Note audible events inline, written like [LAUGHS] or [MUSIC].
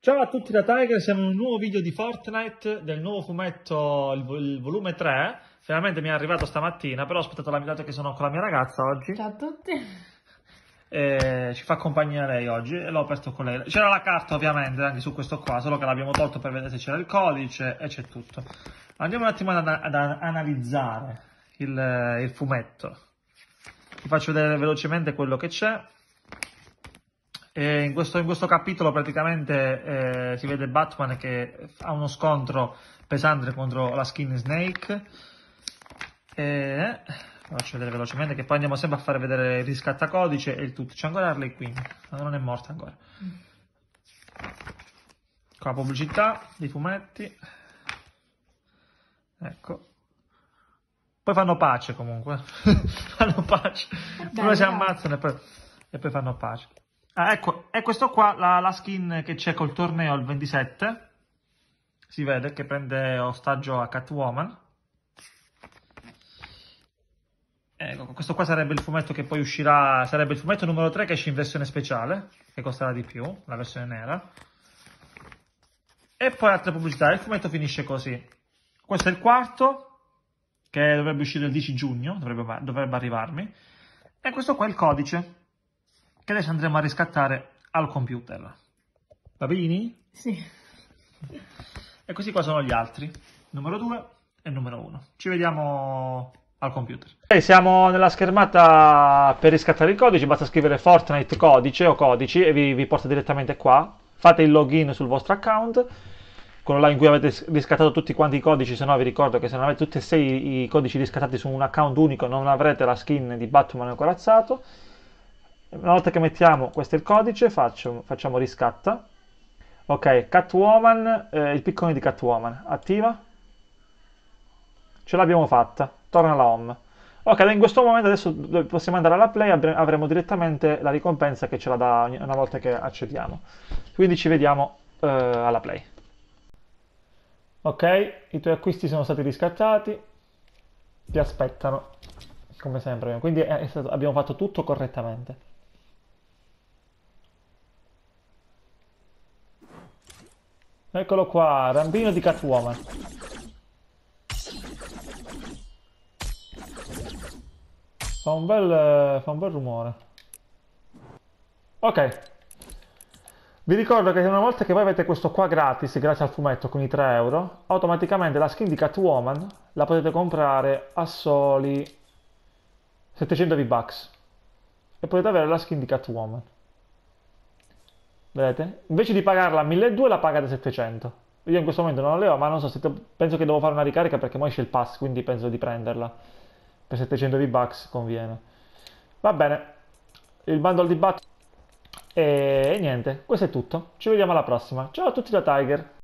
Ciao a tutti da Tiger, siamo in un nuovo video di Fortnite del nuovo fumetto, il, vol il volume 3. Finalmente mi è arrivato stamattina, però ho aspettato la mia data che sono con la mia ragazza oggi. Ciao a tutti. E ci fa compagnia lei oggi e l'ho aperto con lei. C'era la carta ovviamente anche su questo qua, solo che l'abbiamo tolto per vedere se c'era il codice e c'è tutto. Andiamo un attimo ad, ad analizzare il, il fumetto. Vi faccio vedere velocemente quello che c'è. In questo, in, questo, capitolo praticamente eh, si vede Batman che ha uno scontro pesante contro la Skin Snake. E, eh, faccio vedere velocemente che poi andiamo sempre a fare vedere il riscattacodice e il tutto. C'è ancora Harley Quinn, non è morta ancora. Mm. Con la pubblicità dei fumetti. Ecco. Poi fanno pace comunque. [LAUGHS] fanno pace. Prima si ammazzano e poi, e poi, fanno pace. Ah, ecco, è questo qua la, la skin che c'è col torneo il 27. Si vede che prende ostaggio a Catwoman. Ecco, questo qua sarebbe il fumetto che poi uscirà, sarebbe il fumetto numero 3 che esce in versione speciale, che costerà di più, la versione nera. E poi altre pubblicità, il fumetto finisce così. Questo è il quarto, che dovrebbe uscire il 10 giugno, dovrebbe, dovrebbe arrivarmi, e questo qua è il codice che adesso andremo a riscattare al computer. Va bene? Sì. E questi qua sono gli altri, numero 2 e numero 1. Ci vediamo al computer. E siamo nella schermata per riscattare il codice, basta scrivere Fortnite codice o codici e vi, vi porta direttamente qua. Fate il login sul vostro account quello là in cui avete riscattato tutti quanti i codici, se no vi ricordo che se non avete tutti e sei i codici riscattati su un account unico non avrete la skin di Batman corazzato. Una volta che mettiamo, questo è il codice, faccio, facciamo riscatta. Ok, Catwoman, eh, il piccone di Catwoman, attiva. Ce l'abbiamo fatta, torna alla home. Ok, in questo momento adesso possiamo andare alla play, avremo direttamente la ricompensa che ce la dà una volta che accediamo. Quindi ci vediamo eh, alla play. Ok, i tuoi acquisti sono stati riscattati, ti aspettano, come sempre. Quindi stato, abbiamo fatto tutto correttamente. Eccolo qua, rambino di Catwoman. Fa un bel, eh, fa un bel rumore. Ok, vi ricordo che una volta che voi avete questo qua gratis, grazie al fumetto con i 3 euro, automaticamente la skin di Catwoman la potete comprare a soli 700 V-Bucks e potete avere la skin di Catwoman. Vedete? Invece di pagarla a 1200 la pagate a 700. Io in questo momento non le ho, ma non so se te... penso che devo fare una ricarica perché mo esce il pass, quindi penso di prenderla. Per 700 V-Bucks conviene. Va bene. Il bundle di Batman e niente, questo è tutto. Ci vediamo alla prossima. Ciao a tutti da Tiger!